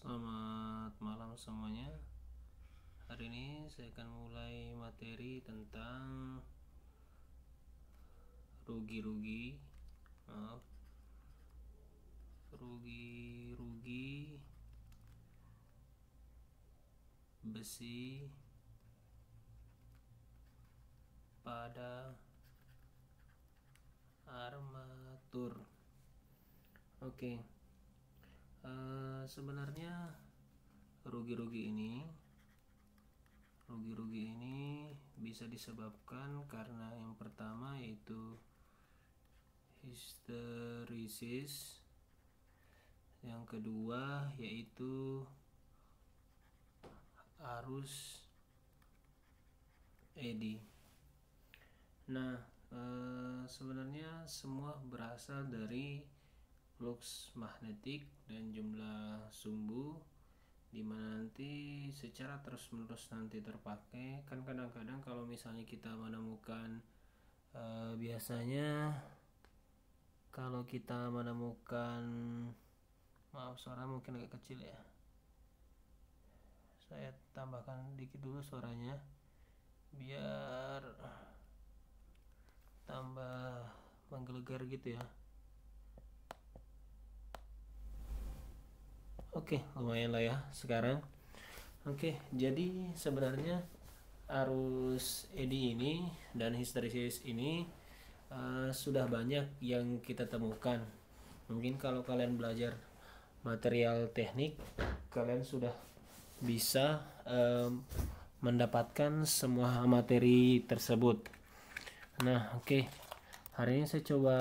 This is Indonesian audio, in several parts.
Selamat malam semuanya. Hari ini saya akan mulai materi tentang rugi-rugi. Rugi-rugi besi pada armatur. Oke. Okay. Eh, sebenarnya rugi-rugi ini rugi-rugi ini bisa disebabkan karena yang pertama yaitu histerisis yang kedua yaitu arus edi nah e, sebenarnya semua berasal dari flux magnetik dan jumlah sumbu dimana nanti secara terus menerus nanti terpakai kan kadang-kadang kalau misalnya kita menemukan e, biasanya kalau kita menemukan maaf suara mungkin agak kecil ya saya tambahkan dikit dulu suaranya biar tambah menggelegar gitu ya Oke, lumayan lah ya sekarang. Oke, jadi sebenarnya arus Eddy ini dan histeresis ini uh, sudah banyak yang kita temukan. Mungkin kalau kalian belajar material teknik, kalian sudah bisa um, mendapatkan semua materi tersebut. Nah, oke. Okay. Hari ini saya coba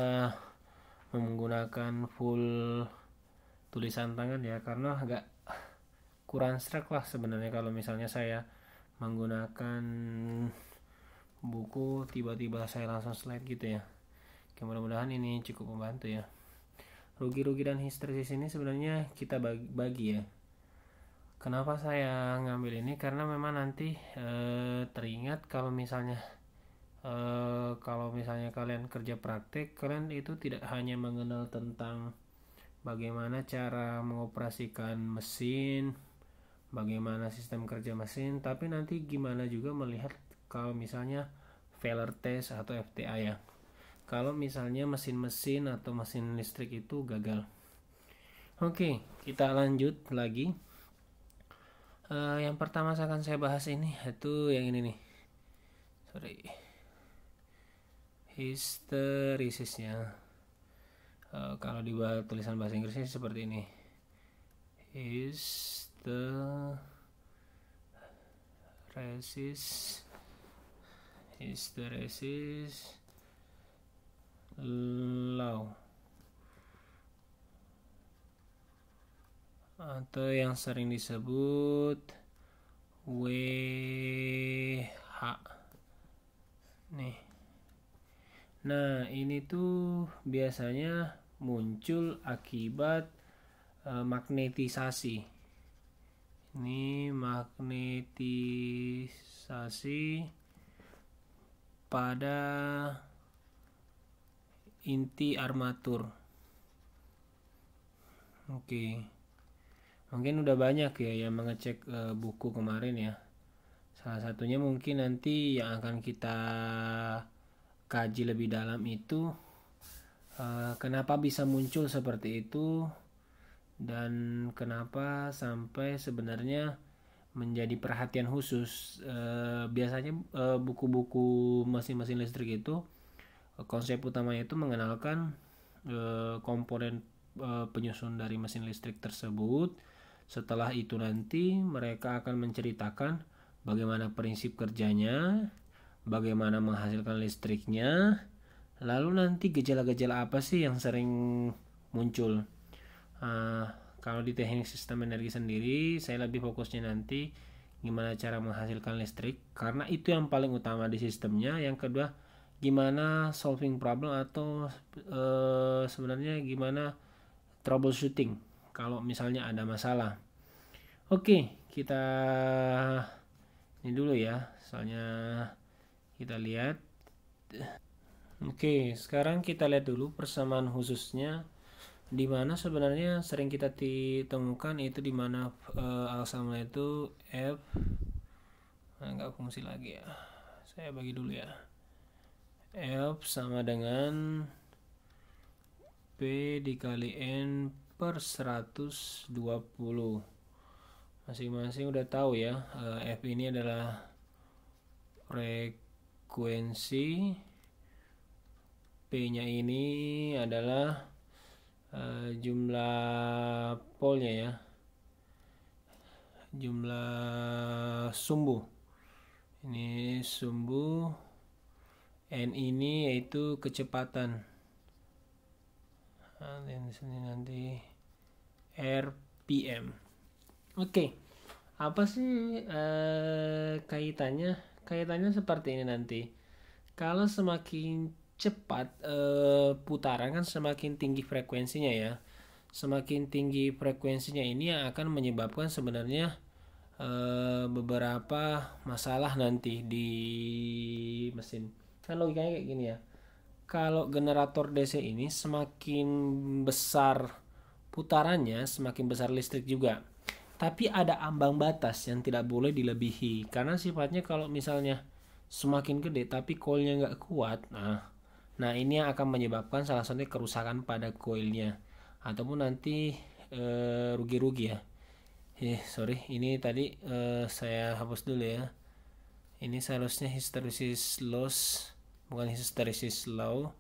menggunakan full tulisan tangan ya karena agak kurang serak lah sebenarnya kalau misalnya saya menggunakan buku tiba-tiba saya langsung slide gitu ya Oke, ya, mudah-mudahan ini cukup membantu ya rugi-rugi dan histeris ini sebenarnya kita bagi, bagi ya kenapa saya ngambil ini karena memang nanti e, teringat kalau misalnya e, kalau misalnya kalian kerja praktik kalian itu tidak hanya mengenal tentang bagaimana cara mengoperasikan mesin, bagaimana sistem kerja mesin, tapi nanti gimana juga melihat kalau misalnya failure test atau FTA ya. Kalau misalnya mesin-mesin atau mesin listrik itu gagal. Oke, kita lanjut lagi. Uh, yang pertama saya akan saya bahas ini itu yang ini nih. Sorry. Histerisisnya. Eh, kalau di tulisan bahasa Inggrisnya seperti ini is the resist is the resist law atau yang sering disebut WH nih nah ini tuh biasanya muncul akibat eh, magnetisasi. Ini magnetisasi pada inti armatur. Oke. Mungkin udah banyak ya yang mengecek e, buku kemarin ya. Salah satunya mungkin nanti yang akan kita kaji lebih dalam itu Eh, kenapa bisa muncul seperti itu dan kenapa sampai sebenarnya menjadi perhatian khusus e, biasanya e, buku-buku mesin-mesin listrik itu konsep utamanya itu mengenalkan komponen penyusun dari mesin listrik tersebut setelah itu nanti mereka akan menceritakan bagaimana prinsip kerjanya, bagaimana menghasilkan listriknya, Lalu nanti gejala-gejala apa sih yang sering muncul? Uh, kalau di teknik sistem energi sendiri, saya lebih fokusnya nanti gimana cara menghasilkan listrik karena itu yang paling utama di sistemnya. Yang kedua, gimana solving problem atau uh, sebenarnya gimana troubleshooting kalau misalnya ada masalah. Oke, kita ini dulu ya. Soalnya kita lihat Oke, sekarang kita lihat dulu persamaan khususnya di mana sebenarnya sering kita temukan itu di mana e, itu f eh, nggak fungsi lagi ya. Saya bagi dulu ya. F sama dengan P dikali N per 120. Masing-masing udah tahu ya, e, F ini adalah frekuensi P-nya ini adalah uh, jumlah polnya ya. Jumlah sumbu. Ini sumbu N ini yaitu kecepatan. Nah, di sini nanti RPM. Oke. Okay. Apa sih uh, kaitannya? Kaitannya seperti ini nanti. Kalau semakin cepat eh, putaran kan semakin tinggi frekuensinya ya semakin tinggi frekuensinya ini yang akan menyebabkan sebenarnya eh, beberapa masalah nanti di mesin kan logikanya kayak gini ya kalau generator DC ini semakin besar putarannya semakin besar listrik juga tapi ada ambang batas yang tidak boleh dilebihi karena sifatnya kalau misalnya semakin gede tapi coilnya nggak kuat nah Nah, ini yang akan menyebabkan salah satu kerusakan pada koilnya ataupun nanti eh, rugi-rugi ya. Eh, sorry, ini tadi eh, saya hapus dulu ya. Ini seharusnya hysteresis loss bukan hysteresis low.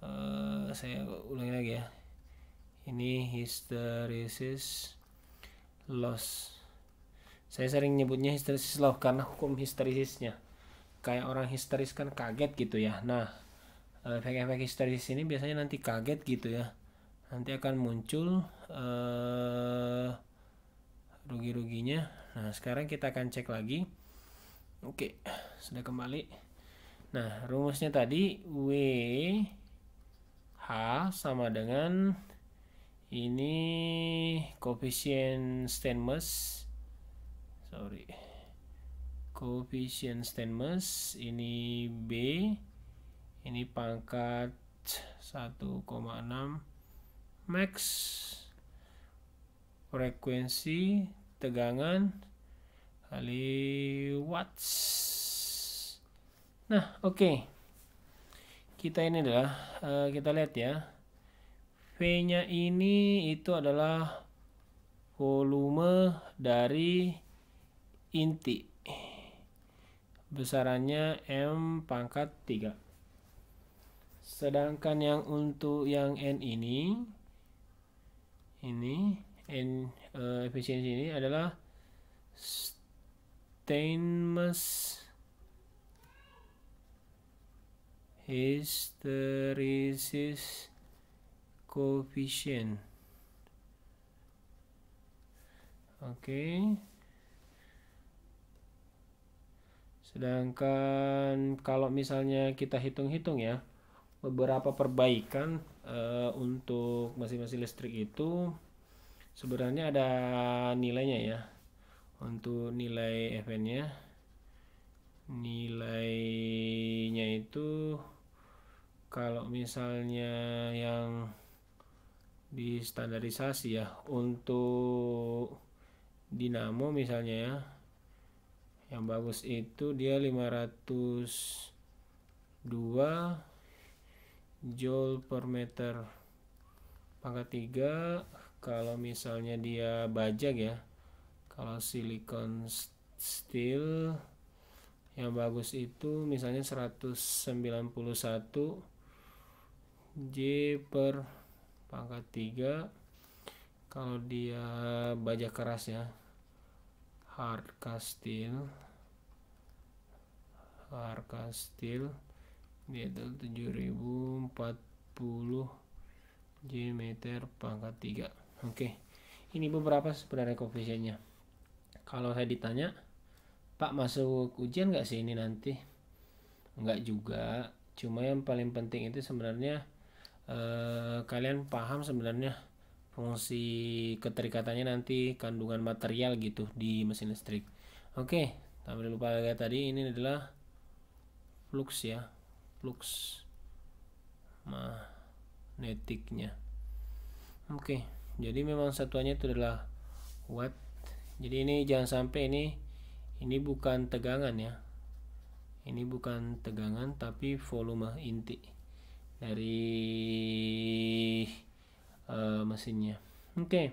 Eh, saya ulangi lagi ya. Ini hysteresis loss. Saya sering nyebutnya hysteresis low karena hukum histerisisnya. Kayak orang histeris kan kaget gitu ya. Nah, Eh, efek-efek histeris ini biasanya nanti kaget gitu ya nanti akan muncul uh, rugi-ruginya nah sekarang kita akan cek lagi oke sudah kembali nah rumusnya tadi W H sama dengan ini koefisien stainless sorry koefisien stainless ini B ini pangkat 1,6 max frekuensi tegangan kali watts nah oke okay. kita ini adalah uh, kita lihat ya V nya ini itu adalah volume dari inti besarannya M pangkat 3 Sedangkan yang untuk yang n ini ini n uh, efisiensi ini adalah stainless hysteresis coefficient. Oke. Okay. Sedangkan kalau misalnya kita hitung-hitung ya, beberapa perbaikan uh, untuk masing-masing listrik itu sebenarnya ada nilainya ya untuk nilai eventnya nilainya itu kalau misalnya yang di standarisasi ya untuk dinamo misalnya ya yang bagus itu dia 502 joule per meter pangkat 3 kalau misalnya dia bajak ya kalau silikon steel yang bagus itu misalnya 191 J per pangkat 3 kalau dia baja keras ya hard cast steel hard cast steel yaitu 7040 J meter pangkat 3 oke ini beberapa sebenarnya koefisiennya kalau saya ditanya Pak masuk ujian nggak sih ini nanti nggak juga cuma yang paling penting itu sebenarnya eh, kalian paham sebenarnya fungsi keterikatannya nanti kandungan material gitu di mesin listrik oke tapi lupa lagi tadi ini adalah flux ya flux magnetiknya oke jadi memang satuannya itu adalah watt jadi ini jangan sampai ini ini bukan tegangan ya ini bukan tegangan tapi volume inti dari uh, mesinnya oke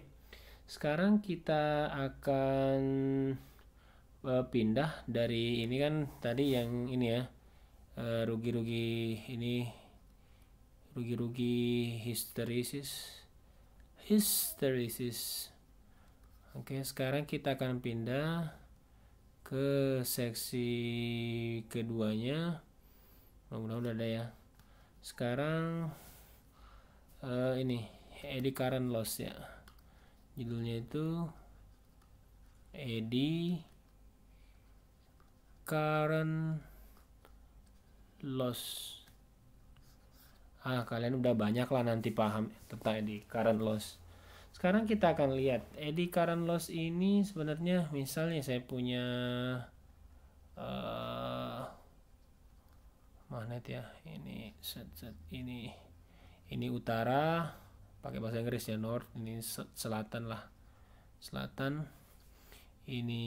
sekarang kita akan eh, pindah dari ini kan tadi yang ini ya Eh, rugi-rugi uh, ini rugi-rugi histeresis, histeresis. oke sekarang kita akan pindah ke seksi keduanya mudah-mudahan ada ya sekarang uh, ini Eddy current loss ya judulnya itu Eddy current loss ah kalian udah banyak lah nanti paham tentang eddy current loss sekarang kita akan lihat eddy current loss ini sebenarnya misalnya saya punya uh, magnet ya ini set set ini ini utara pakai bahasa Inggris ya north ini selatan lah selatan ini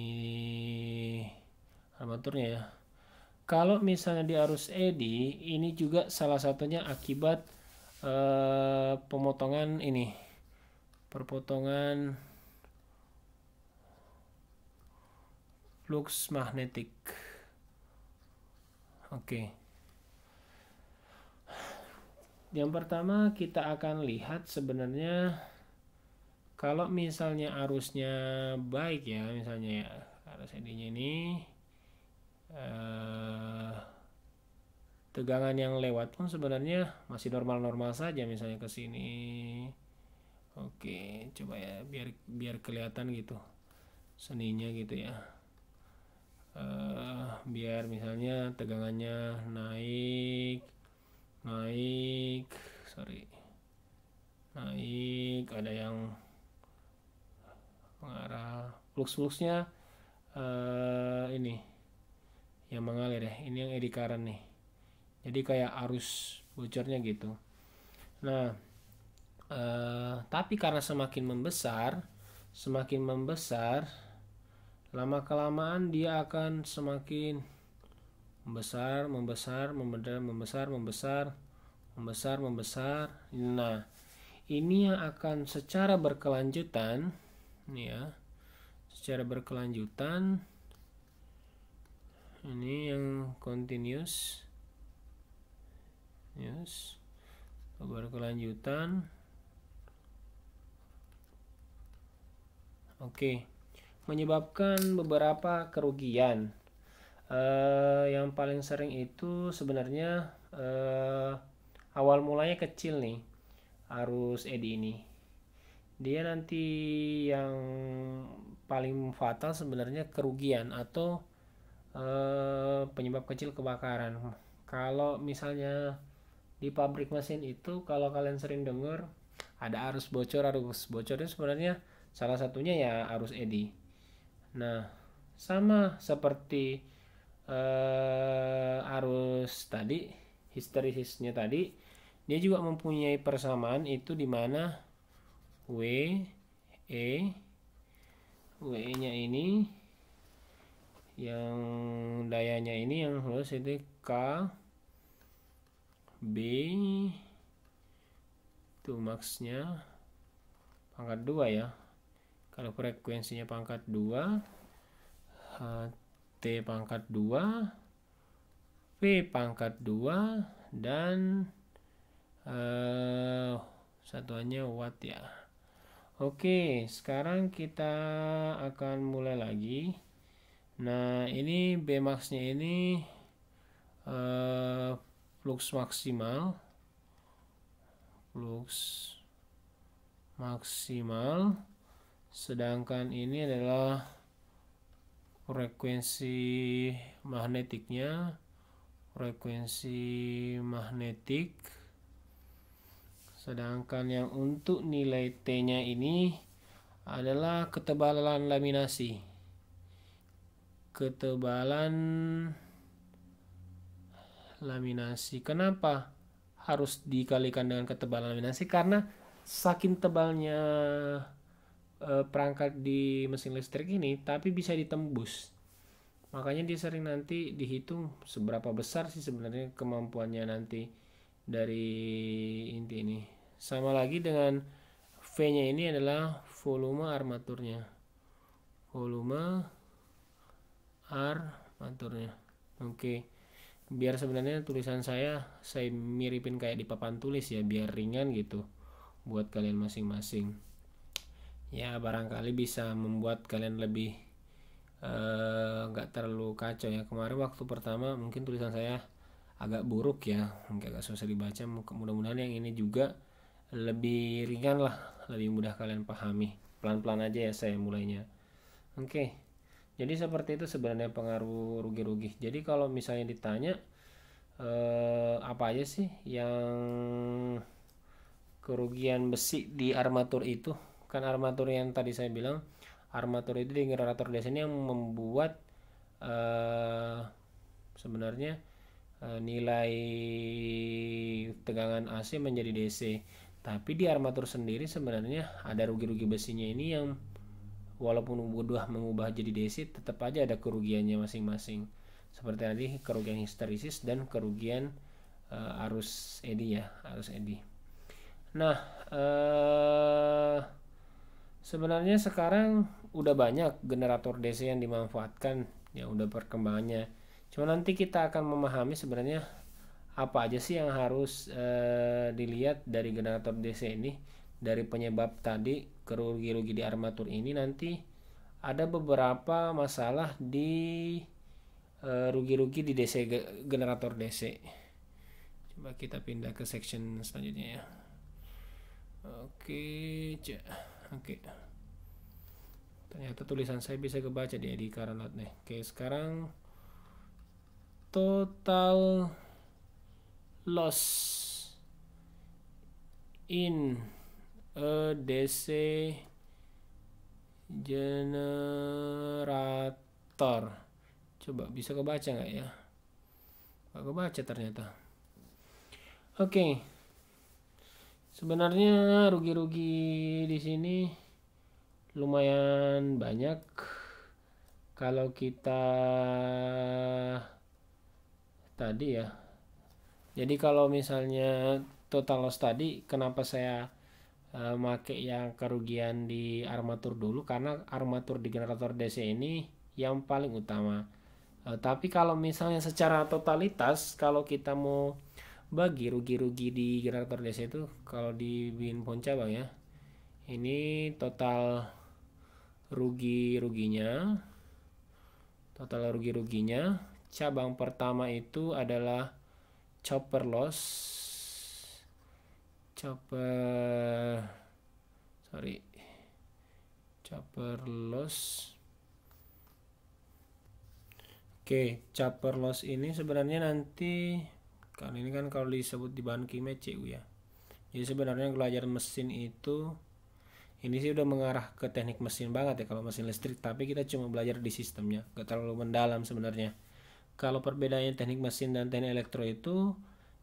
armaturnya ya kalau misalnya di arus eddy ini juga salah satunya akibat eh, pemotongan ini perpotongan flux magnetik oke okay. yang pertama kita akan lihat sebenarnya kalau misalnya arusnya baik ya misalnya ya arus eddy ini Eh, tegangan yang lewat pun sebenarnya masih normal-normal saja misalnya ke sini oke coba ya biar biar kelihatan gitu seninya gitu ya eh, biar misalnya tegangannya naik naik sorry naik ada yang mengarah flux-fluxnya uh, ini yang mengalir ya ini yang eddy current nih jadi kayak arus bocornya gitu nah eh, tapi karena semakin membesar semakin membesar lama kelamaan dia akan semakin membesar membesar membesar membesar membesar membesar membesar nah ini yang akan secara berkelanjutan nih ya secara berkelanjutan ini yang continuous news kabar kelanjutan oke menyebabkan beberapa kerugian uh, yang paling sering itu sebenarnya uh, awal mulanya kecil nih arus ed ini dia nanti yang paling fatal sebenarnya kerugian atau Eh, penyebab kecil kebakaran. Kalau misalnya di pabrik mesin itu kalau kalian sering dengar ada arus bocor, arus bocor itu sebenarnya salah satunya ya arus eddy. Nah, sama seperti uh, arus tadi, histerisisnya tadi, dia juga mempunyai persamaan itu di mana W, E, W-nya ini yang dayanya ini yang harus itu K B itu maxnya pangkat 2 ya kalau frekuensinya pangkat 2 T pangkat 2 v pangkat 2 dan uh, eh, satuannya watt ya oke sekarang kita akan mulai lagi Nah ini Bmax-nya ini uh, flux maksimal, flux maksimal, sedangkan ini adalah frekuensi magnetiknya, frekuensi magnetik. Sedangkan yang untuk nilai T-nya ini adalah ketebalan laminasi ketebalan laminasi. Kenapa harus dikalikan dengan ketebalan laminasi? Karena saking tebalnya eh, perangkat di mesin listrik ini, tapi bisa ditembus. Makanya dia sering nanti dihitung seberapa besar sih sebenarnya kemampuannya nanti dari inti ini. Sama lagi dengan V-nya ini adalah volume armaturnya. Volume R aturnya oke okay. biar sebenarnya tulisan saya saya miripin kayak di papan tulis ya biar ringan gitu buat kalian masing-masing ya barangkali bisa membuat kalian lebih eh, nggak uh, terlalu kacau ya kemarin waktu pertama mungkin tulisan saya agak buruk ya mungkin agak susah dibaca mudah-mudahan yang ini juga lebih ringan lah lebih mudah kalian pahami pelan-pelan aja ya saya mulainya oke okay. Jadi seperti itu sebenarnya pengaruh rugi-rugi. Jadi kalau misalnya ditanya eh, apa aja sih yang kerugian besi di armatur itu? Kan armatur yang tadi saya bilang, armatur itu di generator desa ini yang membuat eh, sebenarnya eh, nilai tegangan AC menjadi DC. Tapi di armatur sendiri sebenarnya ada rugi-rugi besinya ini yang walaupun udah mengubah jadi desi tetap aja ada kerugiannya masing-masing seperti tadi kerugian histerisis dan kerugian uh, arus eddy ya arus eddy nah uh, sebenarnya sekarang udah banyak generator DC yang dimanfaatkan ya udah perkembangannya cuma nanti kita akan memahami sebenarnya apa aja sih yang harus uh, dilihat dari generator DC ini dari penyebab tadi kerugi-rugi di armatur ini nanti ada beberapa masalah di eh, rugi-rugi uh, di DC generator DC. Coba kita pindah ke section selanjutnya ya. Oke, cek. Oke. Ternyata tulisan saya bisa kebaca dia di Karanot nih. Oke, sekarang total loss in a e, DC generator coba bisa kebaca nggak ya nggak kebaca ternyata oke okay. sebenarnya rugi-rugi di sini lumayan banyak kalau kita tadi ya jadi kalau misalnya total loss tadi kenapa saya uh, make yang kerugian di armatur dulu karena armatur di generator DC ini yang paling utama. e, tapi kalau misalnya secara totalitas kalau kita mau bagi rugi-rugi di generator DC itu kalau di bin ponca bang ya. Ini total rugi-ruginya total rugi-ruginya cabang pertama itu adalah chopper loss coba sorry chopper loss Oke, chopper loss ini sebenarnya nanti kan ini kan kalau disebut di bahan kimia CU ya. Jadi sebenarnya belajar mesin itu ini sih udah mengarah ke teknik mesin banget ya kalau mesin listrik, tapi kita cuma belajar di sistemnya, gak terlalu mendalam sebenarnya. Kalau perbedaannya teknik mesin dan teknik elektro itu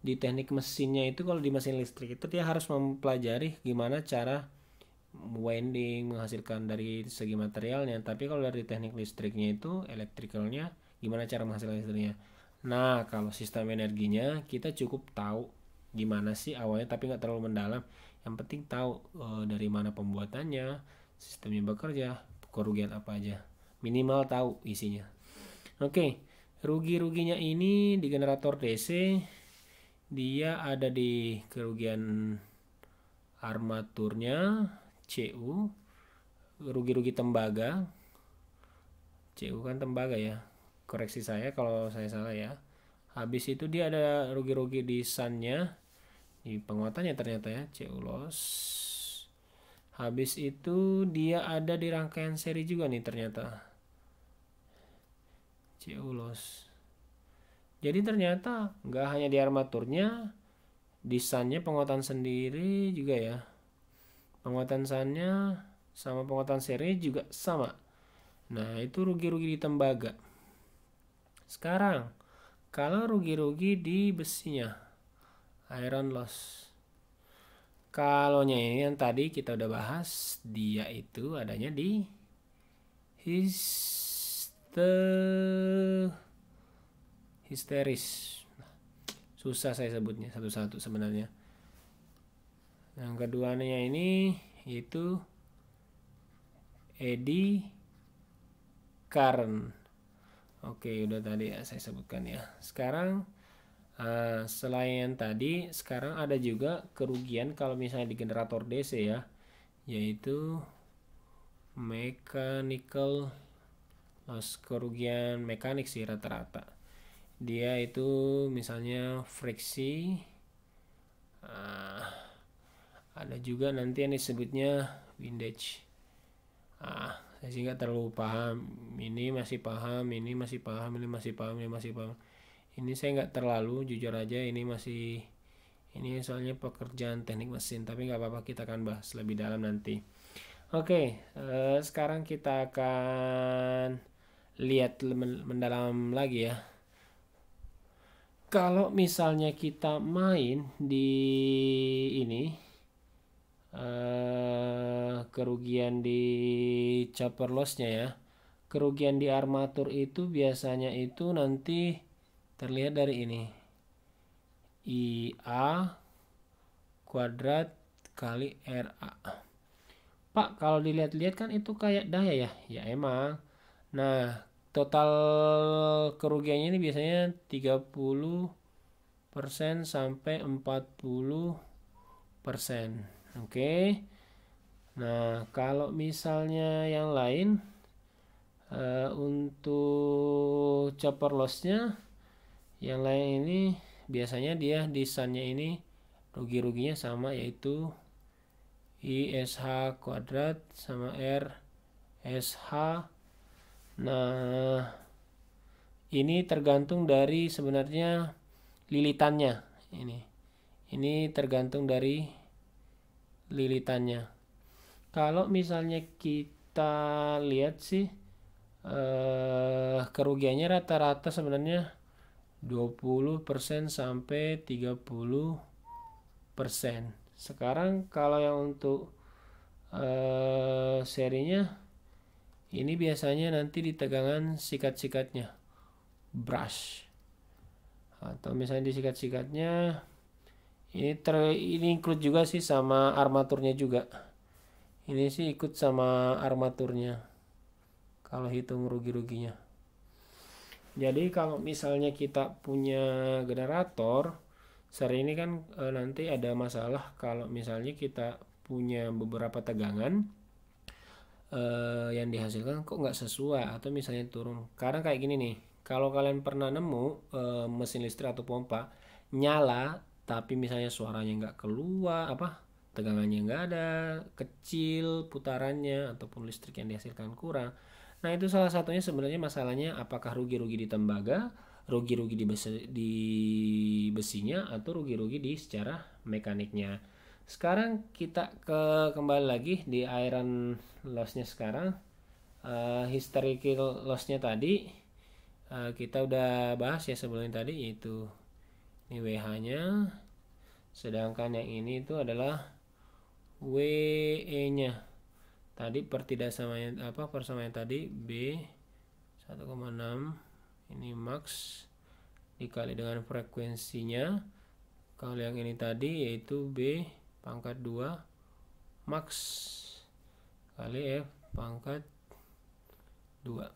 di teknik mesinnya itu kalau di mesin listrik itu dia harus mempelajari gimana cara winding menghasilkan dari segi materialnya tapi kalau dari teknik listriknya itu electricalnya gimana cara menghasilkan listriknya nah kalau sistem energinya kita cukup tahu gimana sih awalnya tapi nggak terlalu mendalam yang penting tahu e, dari mana pembuatannya sistemnya bekerja kerugian apa aja minimal tahu isinya oke rugi-ruginya ini di generator DC dia ada di kerugian armaturnya CU rugi-rugi tembaga CU kan tembaga ya koreksi saya kalau saya salah ya habis itu dia ada rugi-rugi di sunnya di penguatannya ternyata ya CU loss habis itu dia ada di rangkaian seri juga nih ternyata CU loss jadi ternyata nggak hanya di armaturnya, desainnya, penguatan sendiri juga ya. Penguatan sannya sama penguatan seri juga sama. Nah itu rugi-rugi di tembaga. Sekarang kalau rugi-rugi di besinya, iron loss. Kalau ini yang tadi kita udah bahas, dia itu adanya di hister histeris susah saya sebutnya satu-satu sebenarnya yang keduanya ini itu Edi Karn oke udah tadi ya saya sebutkan ya sekarang Uh, selain tadi, sekarang ada juga kerugian kalau misalnya di generator DC ya, yaitu mechanical loss kerugian mekanik sih rata-rata dia itu misalnya friksi uh, ada juga nanti yang disebutnya windage ah saya nggak terlalu paham ini masih paham ini masih paham ini masih paham ini masih paham ini saya nggak terlalu jujur aja ini masih ini soalnya pekerjaan teknik mesin tapi nggak apa-apa kita akan bahas lebih dalam nanti oke okay, eh, sekarang kita akan lihat mendalam lagi ya kalau misalnya kita main di ini uh, kerugian di chopper lossnya ya kerugian di armatur itu biasanya itu nanti terlihat dari ini IA kuadrat kali RA Pak kalau dilihat-lihat kan itu kayak daya ya ya emang nah total kerugiannya ini biasanya 30% sampai 40%. Oke. Okay. Nah, kalau misalnya yang lain uh, untuk chopper lossnya yang lain ini biasanya dia desainnya ini rugi-ruginya sama yaitu ISH kuadrat sama R SH Nah, ini tergantung dari sebenarnya lilitannya ini. Ini tergantung dari lilitannya. Kalau misalnya kita lihat sih eh kerugiannya rata-rata sebenarnya 20% sampai 30%. Sekarang kalau yang untuk eh serinya ini biasanya nanti di tegangan sikat-sikatnya. Brush. Atau misalnya di sikat-sikatnya. Ini ter ini include juga sih sama armaturnya juga. Ini sih ikut sama armaturnya. Kalau hitung rugi-ruginya. Jadi kalau misalnya kita punya generator, sering ini kan e, nanti ada masalah kalau misalnya kita punya beberapa tegangan uh, yang dihasilkan kok nggak sesuai atau misalnya turun karena kayak gini nih kalau kalian pernah nemu uh, mesin listrik atau pompa nyala tapi misalnya suaranya nggak keluar apa tegangannya nggak ada kecil putarannya ataupun listrik yang dihasilkan kurang nah itu salah satunya sebenarnya masalahnya apakah rugi-rugi di tembaga rugi-rugi di besi, di besinya atau rugi-rugi di secara mekaniknya sekarang kita ke kembali lagi di iron lossnya sekarang uh, historical lossnya tadi uh, kita udah bahas ya sebelumnya tadi yaitu ini WH nya sedangkan yang ini itu adalah WE nya tadi per tidak samanya apa yang tadi B 1,6 ini max dikali dengan frekuensinya kalau yang ini tadi yaitu B pangkat 2 max kali F e, pangkat 2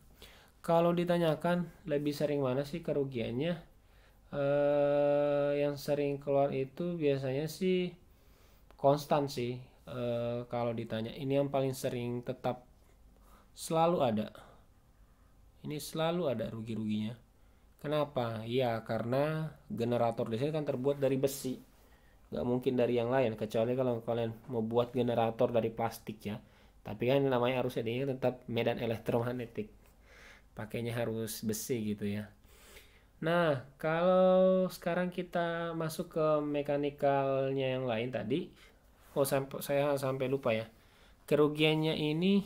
kalau ditanyakan lebih sering mana sih kerugiannya eh, yang sering keluar itu biasanya sih konstan sih eh, kalau ditanya ini yang paling sering tetap selalu ada ini selalu ada rugi-ruginya kenapa ya karena generator listrik kan terbuat dari besi nggak mungkin dari yang lain kecuali kalau kalian mau buat generator dari plastik ya tapi kan namanya arus ini tetap medan elektromagnetik pakainya harus besi gitu ya nah kalau sekarang kita masuk ke mekanikalnya yang lain tadi oh sampai saya sampai lupa ya kerugiannya ini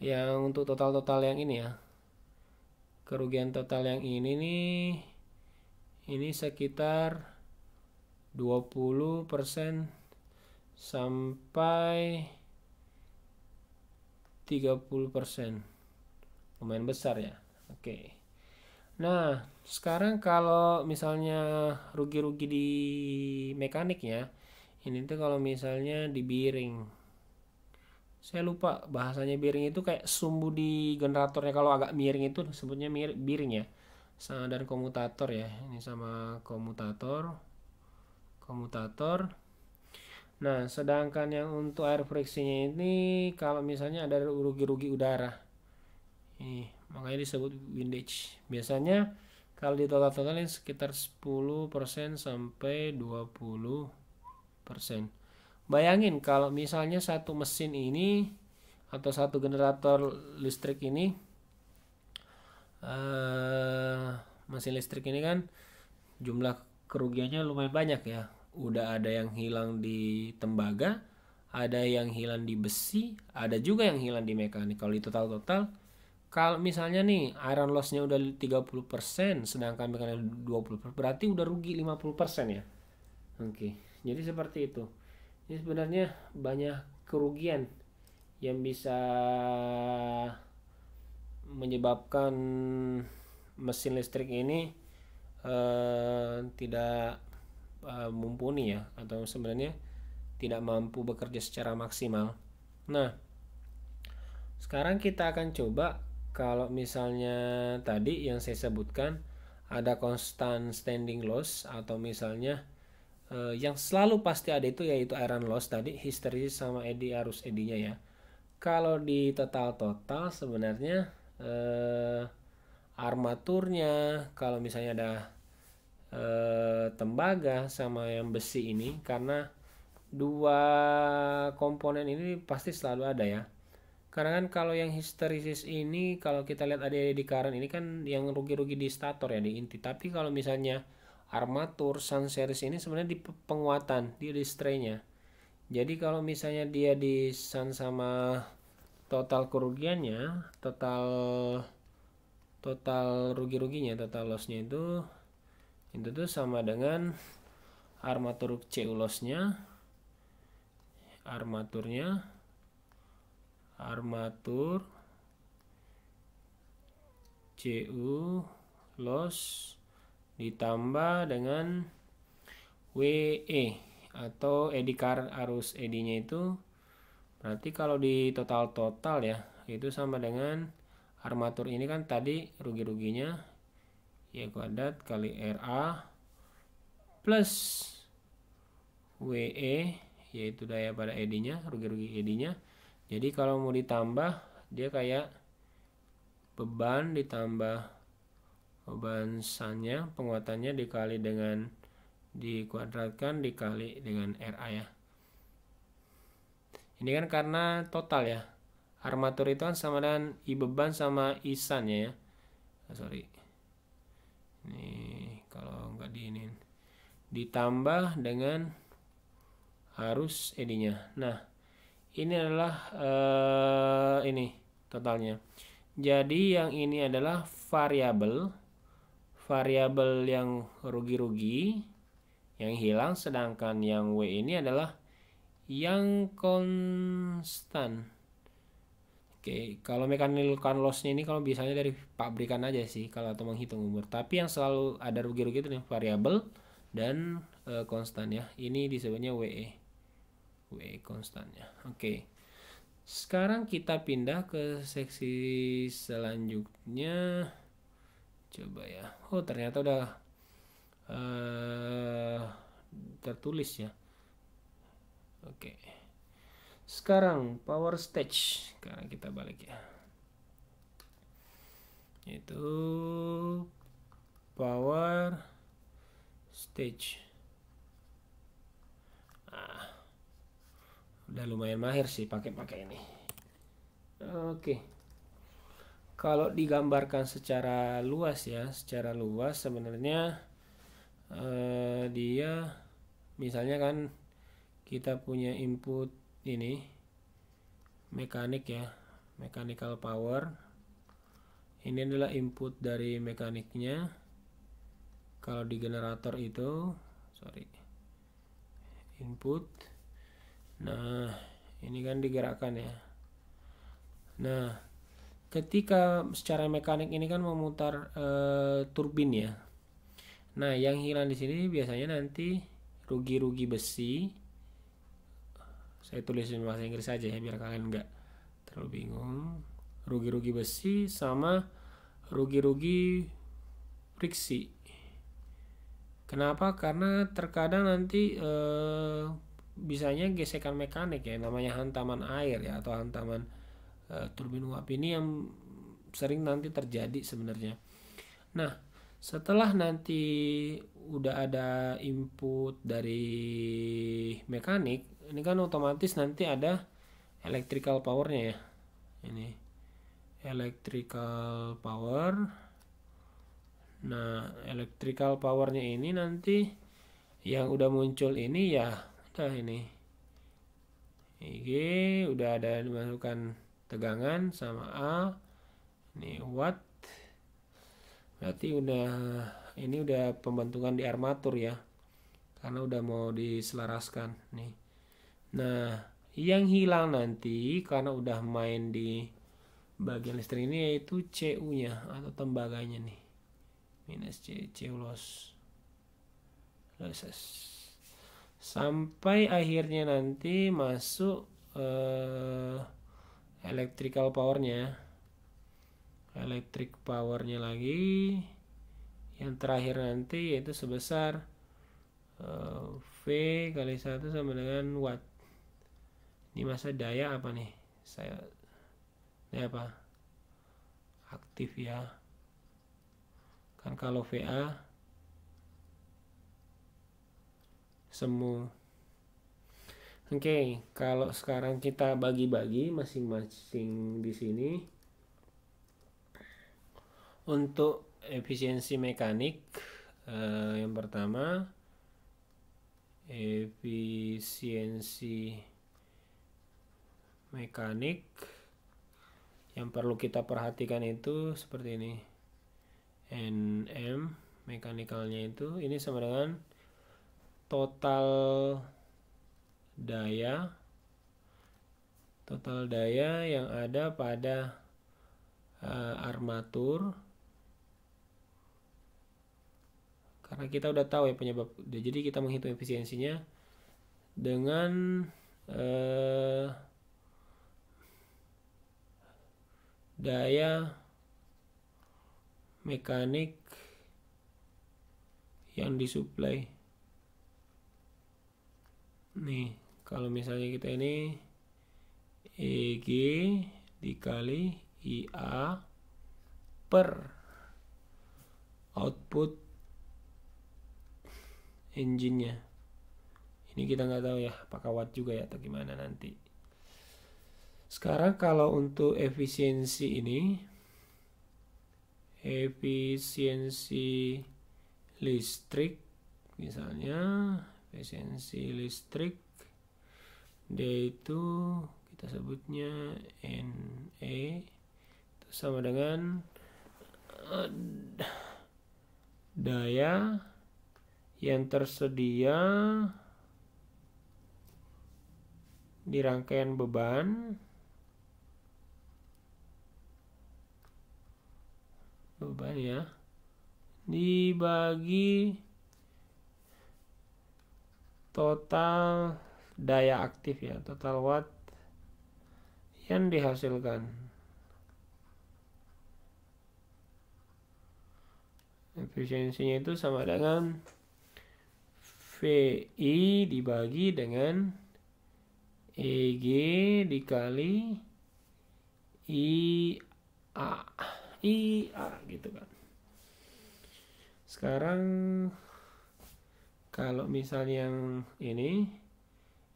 yang untuk total-total yang ini ya kerugian total yang ini nih ini sekitar 20% sampai 30%. Lumayan besar ya. Oke. Nah, sekarang kalau misalnya rugi-rugi di mekaniknya, ini tuh kalau misalnya di bearing. Saya lupa bahasanya bearing itu kayak sumbu di generatornya kalau agak miring itu sebutnya miring, bearing ya. sama Dan komutator ya. Ini sama komutator komutator nah sedangkan yang untuk air friksinya ini kalau misalnya ada rugi-rugi udara ini makanya disebut windage biasanya kalau di total totalin sekitar 10% sampai 20% bayangin kalau misalnya satu mesin ini atau satu generator listrik ini uh, mesin listrik ini kan jumlah kerugiannya lumayan banyak ya udah ada yang hilang di tembaga, ada yang hilang di besi, ada juga yang hilang di mekanik. Kalau di total-total, kalau misalnya nih iron loss-nya udah 30%, sedangkan mekanik 20%, berarti udah rugi 50% ya. Oke, okay. jadi seperti itu. Ini sebenarnya banyak kerugian yang bisa menyebabkan mesin listrik ini eh, tidak Eh, mumpuni ya atau sebenarnya tidak mampu bekerja secara maksimal. Nah, sekarang kita akan coba kalau misalnya tadi yang saya sebutkan ada constant standing loss atau misalnya eh, yang selalu pasti ada itu yaitu iron loss tadi histeris sama eddy arus eddy-nya ya. Kalau di total total sebenarnya eh, armaturnya kalau misalnya ada Eh, tembaga sama yang besi ini karena dua komponen ini pasti selalu ada ya. Karena kan kalau yang histerisis ini kalau kita lihat ada di Karen ini kan yang rugi-rugi di stator ya di inti. Tapi kalau misalnya armatur sun series ini sebenarnya di penguatan di restrainnya. Jadi kalau misalnya dia di sun sama total kerugiannya, total total rugi-ruginya, total lossnya itu itu tuh sama dengan armatur ulosnya armaturnya armatur los ditambah dengan WE atau edikar arus edinya itu berarti kalau di total total ya itu sama dengan armatur ini kan tadi rugi-ruginya Y kuadrat kali RA plus WE yaitu daya pada ED-nya, rugi-rugi ED-nya. Jadi kalau mau ditambah dia kayak beban ditambah beban sannya penguatannya dikali dengan dikuadratkan dikali dengan RA ya. Ini kan karena total ya. Armatur itu kan sama dengan I beban sama I san ya. Sorry nih kalau nggak diinin ditambah dengan arus edinya nah ini adalah uh, ini totalnya jadi yang ini adalah variabel variabel yang rugi-rugi yang hilang sedangkan yang W ini adalah yang konstan Oke, kalau mechanical kan loss ini kalau biasanya dari pabrikan aja sih kalau atau menghitung umur. Tapi yang selalu ada rugi-rugi itu nih variabel dan uh, konstan ya. Ini disebutnya WE. WE konstannya. Oke. Sekarang kita pindah ke seksi selanjutnya. Coba ya. Oh, ternyata udah uh, tertulis ya. Oke. Sekarang power stage. Sekarang kita balik ya. Itu power stage. Ah, udah lumayan mahir sih pakai-pakai ini. Oke. Kalau digambarkan secara luas ya, secara luas sebenarnya eh, dia misalnya kan kita punya input ini mekanik ya mechanical power ini adalah input dari mekaniknya kalau di generator itu sorry input nah ini kan digerakkan ya nah ketika secara mekanik ini kan memutar e, turbin ya nah yang hilang di sini biasanya nanti rugi-rugi besi saya tulis tulisin bahasa Inggris saja ya biar kalian nggak terlalu bingung rugi-rugi besi sama rugi-rugi friksi kenapa karena terkadang nanti eh, bisanya gesekan mekanik ya namanya hantaman air ya atau hantaman eh, turbin uap ini yang sering nanti terjadi sebenarnya nah setelah nanti udah ada input dari mekanik ini kan otomatis nanti ada electrical powernya ya ini electrical power nah electrical powernya ini nanti yang udah muncul ini ya nah ini IG udah ada dimasukkan tegangan sama A ini watt berarti udah ini udah pembentukan di armatur ya karena udah mau diselaraskan nih Nah, yang hilang nanti karena udah main di bagian listrik ini yaitu CU-nya atau tembaganya nih. Minus C, Losses. Sampai akhirnya nanti masuk uh, electrical powernya. Electric powernya lagi. Yang terakhir nanti yaitu sebesar uh, V kali 1 sama dengan Watt ini masa daya apa nih saya ini apa aktif ya kan kalau VA semu oke okay, kalau sekarang kita bagi-bagi masing-masing di sini untuk efisiensi mekanik eh, yang pertama efisiensi mekanik yang perlu kita perhatikan itu seperti ini NM mekanikalnya itu ini sama dengan total daya total daya yang ada pada uh, armatur karena kita udah tahu ya penyebab jadi kita menghitung efisiensinya dengan uh, daya mekanik yang disuplai nih kalau misalnya kita ini EG dikali IA per output engine-nya ini kita nggak tahu ya apakah watt juga ya atau gimana nanti sekarang kalau untuk efisiensi ini, efisiensi listrik, misalnya efisiensi listrik, D itu kita sebutnya NE, itu sama dengan eh, daya yang tersedia di rangkaian beban coba ya dibagi total daya aktif ya total watt yang dihasilkan efisiensinya itu sama dengan VI dibagi dengan EG dikali IA IA gitu kan sekarang kalau misalnya yang ini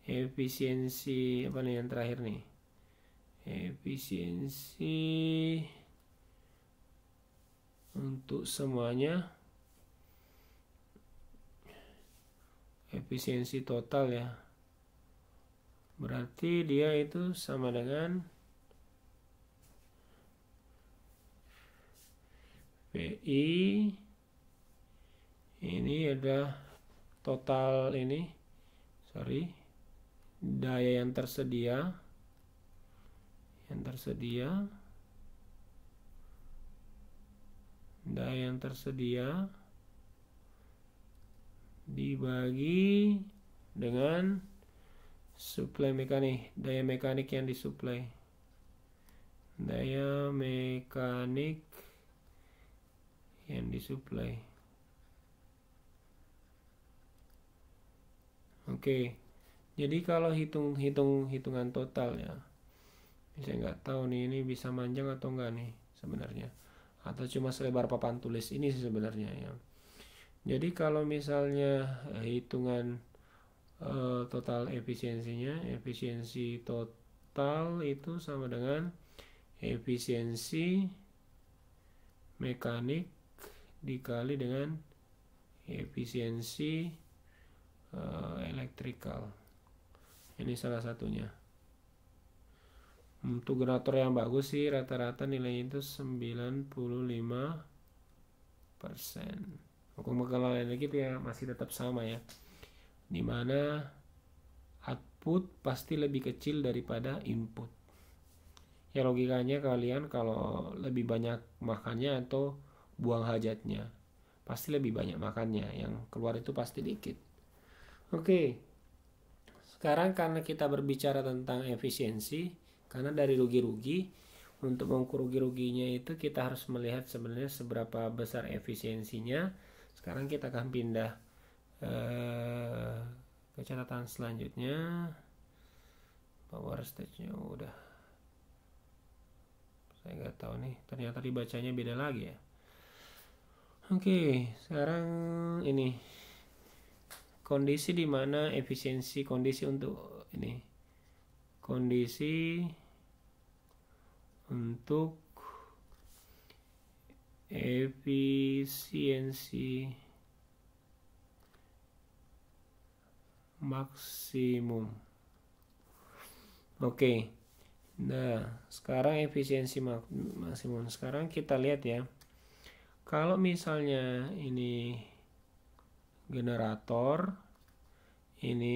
efisiensi apa nih yang terakhir nih efisiensi untuk semuanya efisiensi total ya berarti dia itu sama dengan pi ini ada total ini sorry daya yang tersedia yang tersedia daya yang tersedia dibagi dengan suplai mekanik daya mekanik yang disuplai daya mekanik yang disuplai oke jadi kalau hitung hitung hitungan total ya saya nggak tahu nih ini bisa manjang atau enggak nih sebenarnya atau cuma selebar papan tulis ini sih sebenarnya ya jadi kalau misalnya eh, hitungan uh, total efisiensinya efisiensi total itu sama dengan efisiensi mekanik dikali dengan efisiensi uh, elektrikal. Ini salah satunya. Untuk generator yang bagus sih rata-rata nilainya itu 95%. Hukum kekalan energi itu ya masih tetap sama ya. Dimana output pasti lebih kecil daripada input. Ya logikanya kalian kalau lebih banyak makannya atau buang hajatnya. Pasti lebih banyak makannya, yang keluar itu pasti dikit. Oke, sekarang karena kita berbicara tentang efisiensi, karena dari rugi-rugi, untuk mengukur rugi-ruginya itu kita harus melihat sebenarnya seberapa besar efisiensinya. Sekarang kita akan pindah eh, ke catatan selanjutnya. Power stage-nya udah. Saya nggak tahu nih, ternyata dibacanya beda lagi ya. Oke, sekarang ini kondisi di mana efisiensi kondisi untuk ini kondisi untuk efisiensi maksimum. Oke. Nah, sekarang efisiensi maksimum. Sekarang kita lihat ya kalau misalnya ini generator ini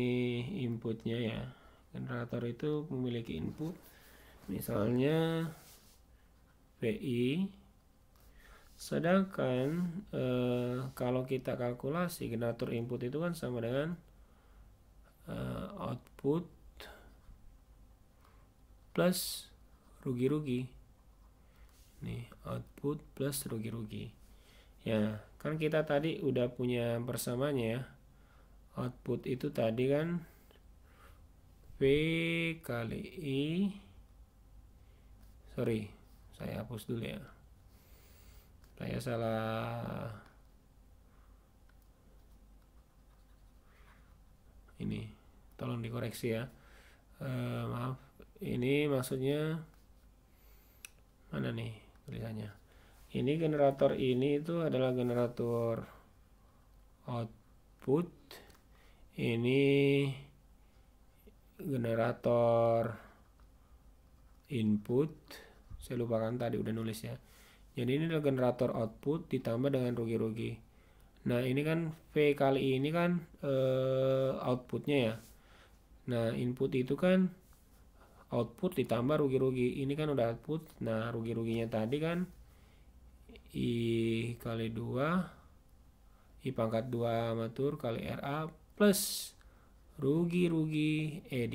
inputnya ya generator itu memiliki input misalnya PI sedangkan eh, kalau kita kalkulasi generator input itu kan sama dengan eh, output plus rugi-rugi nih output plus rugi-rugi ya kan kita tadi udah punya persamaannya ya output itu tadi kan v kali I sorry saya hapus dulu ya saya salah ini tolong dikoreksi ya e, maaf ini maksudnya mana nih tulisannya ini generator ini itu adalah generator output ini generator input saya lupakan tadi udah nulis ya jadi ini adalah generator output ditambah dengan rugi-rugi nah ini kan V kali ini kan eh, outputnya ya nah input itu kan output ditambah rugi-rugi ini kan udah output nah rugi-ruginya tadi kan I kali 2 I pangkat 2 matur kali RA plus rugi-rugi ed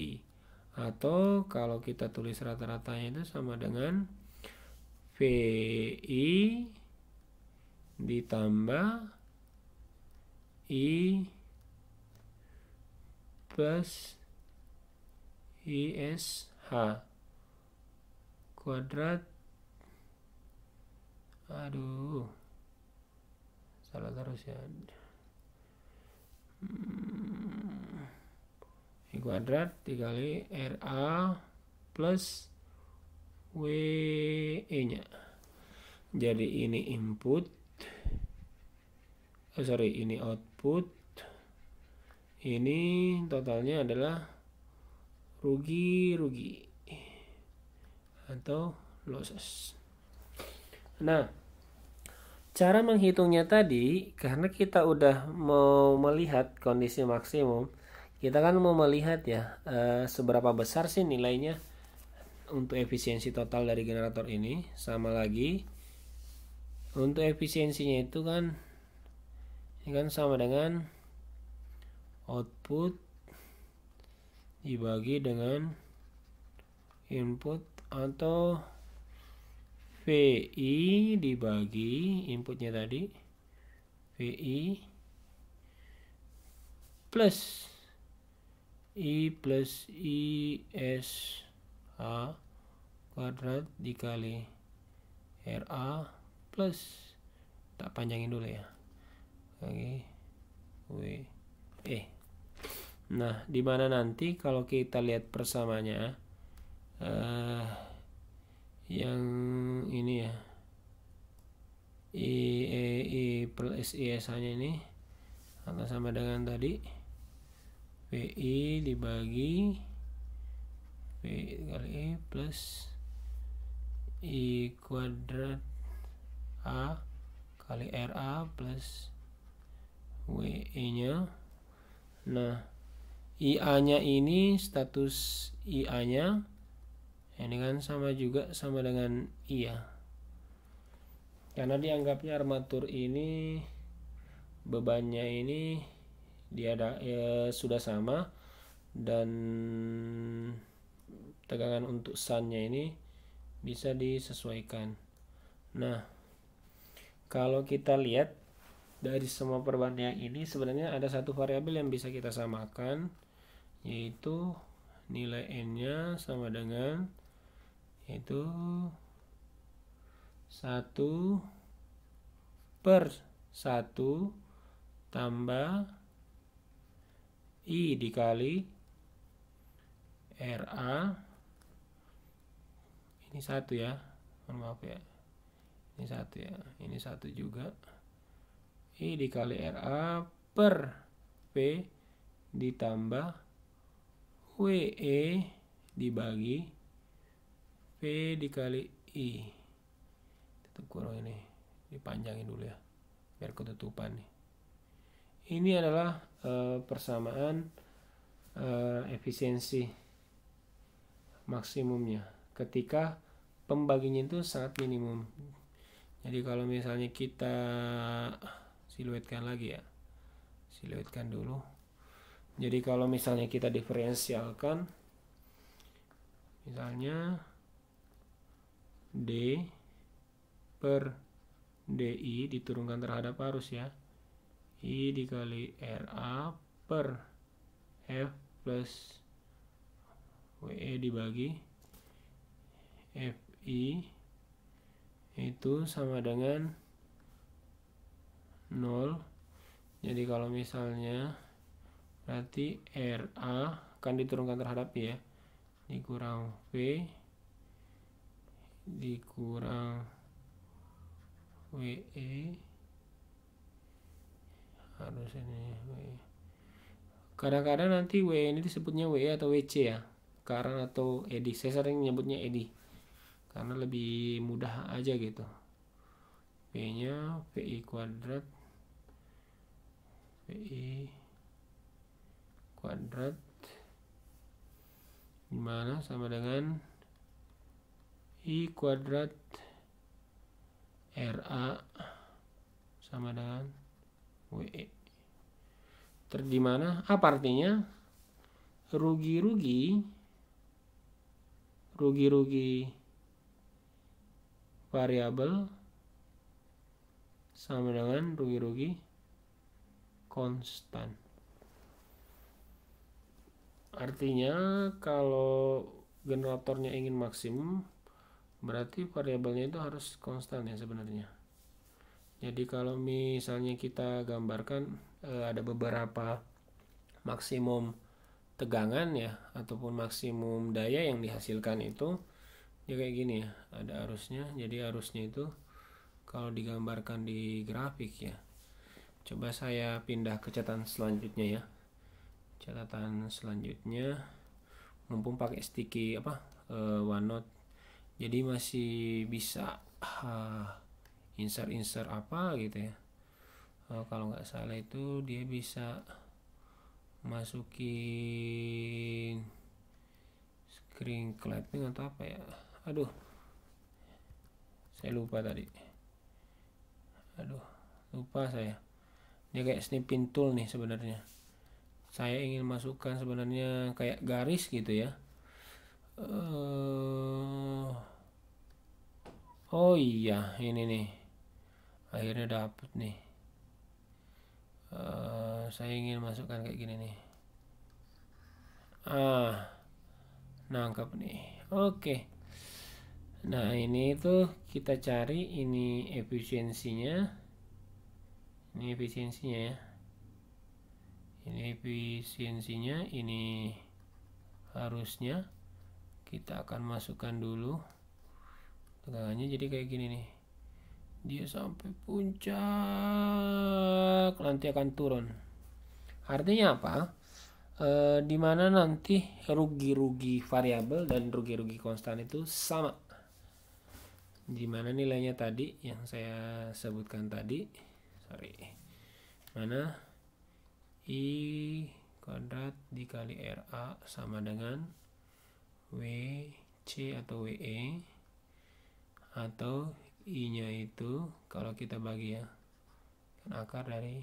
atau kalau kita tulis rata-ratanya itu sama dengan VI ditambah I plus ISH kuadrat aduh salah terus ya hmm. i kuadrat dikali RA plus WE nya jadi ini input oh sorry ini output ini totalnya adalah rugi rugi atau losses nah Cara menghitungnya tadi, karena kita udah mau melihat kondisi maksimum, kita kan mau melihat ya e, seberapa besar sih nilainya untuk efisiensi total dari generator ini. Sama lagi untuk efisiensinya itu kan ini kan sama dengan output dibagi dengan input atau VI dibagi inputnya tadi VI plus I plus I S A kuadrat dikali RA plus tak panjangin dulu ya oke W E nah dimana nanti kalau kita lihat persamanya eh uh, yang ini ya i e i plus i s hanya ini akan sama dengan tadi PI dibagi P kali E plus I kuadrat A kali r a plus w e nya nah IA nya ini status IA nya ini kan sama juga sama dengan iya karena dianggapnya armatur ini bebannya ini dia ada ya, sudah sama dan tegangan untuk sannya ini bisa disesuaikan nah kalau kita lihat dari semua perbandingan ini sebenarnya ada satu variabel yang bisa kita samakan yaitu nilai n-nya sama dengan yaitu 1 per 1 tambah I dikali RA ini satu ya mohon maaf ya ini satu ya ini satu juga I dikali RA per P ditambah WE e dibagi dikali I tutup kurung ini dipanjangin dulu ya biar ketutupan nih ini adalah e, persamaan e, efisiensi maksimumnya ketika pembaginya itu sangat minimum jadi kalau misalnya kita siluetkan lagi ya siluetkan dulu jadi kalau misalnya kita diferensialkan misalnya D per DI diturunkan terhadap arus ya. I dikali RA per F plus WE dibagi FI itu sama dengan 0 jadi kalau misalnya berarti RA akan diturunkan terhadap I ya dikurang v dikurang WE harus ini WE kadang-kadang nanti WE ini disebutnya WE atau WC ya karena atau edi saya sering nyebutnya edi karena lebih mudah aja gitu V nya PI e kuadrat PI e kuadrat gimana sama dengan I kuadrat RA sama dengan WE. Terdi mana? Apa artinya? Rugi-rugi rugi-rugi variabel sama dengan rugi-rugi konstan. Artinya kalau generatornya ingin maksimum berarti variabelnya itu harus konstan ya sebenarnya jadi kalau misalnya kita gambarkan e, ada beberapa maksimum tegangan ya ataupun maksimum daya yang dihasilkan itu ya kayak gini ya ada arusnya jadi arusnya itu kalau digambarkan di grafik ya coba saya pindah ke catatan selanjutnya ya catatan selanjutnya mumpung pakai sticky apa e, one jadi masih bisa ah, insert-insert apa gitu ya uh, kalau nggak salah itu dia bisa masukin screen clapping atau apa ya aduh saya lupa tadi aduh lupa saya dia kayak snipping tool nih sebenarnya saya ingin masukkan sebenarnya kayak garis gitu ya uh, Oh iya, ini nih. Akhirnya dapat nih. Uh, saya ingin masukkan kayak gini nih. Ah, nangkap nih. Oke. Okay. Nah, ini tuh kita cari ini efisiensinya. Ini efisiensinya ya. Ini efisiensinya, ini harusnya kita akan masukkan dulu tegangannya jadi kayak gini nih dia sampai puncak nanti akan turun artinya apa e, eh, dimana nanti rugi-rugi variabel dan rugi-rugi konstan itu sama dimana nilainya tadi yang saya sebutkan tadi sorry mana i kuadrat dikali ra sama dengan wc atau we atau i-nya itu kalau kita bagi ya kan akar dari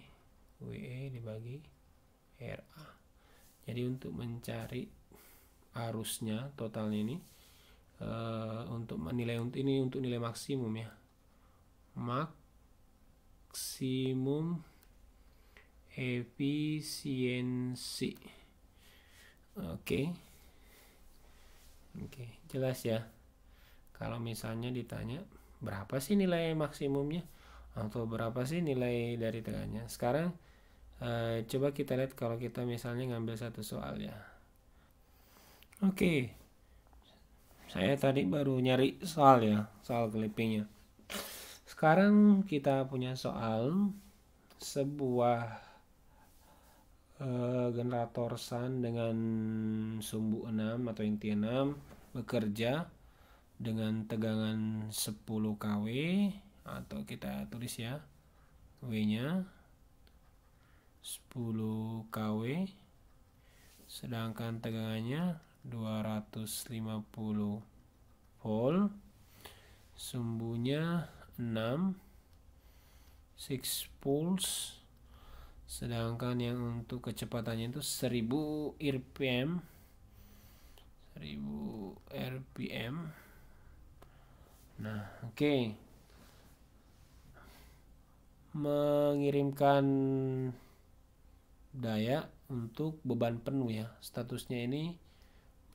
WE dibagi RA jadi untuk mencari arusnya totalnya ini e, untuk menilai untuk ini untuk nilai maksimum ya maksimum efisiensi oke okay. oke okay, jelas ya kalau misalnya ditanya berapa sih nilai maksimumnya atau berapa sih nilai dari tengahnya sekarang e, coba kita lihat kalau kita misalnya ngambil satu soal ya oke okay. saya tadi baru nyari soal ya soal clippingnya sekarang kita punya soal sebuah e, generator sun dengan sumbu 6 atau inti 6 bekerja dengan tegangan 10 kW atau kita tulis ya W-nya 10 kW sedangkan tegangannya 250 volt sumbunya 6 6 pulse sedangkan yang untuk kecepatannya itu 1000 rpm 1000 rpm Nah, oke. Okay. Mengirimkan daya untuk beban penuh ya. Statusnya ini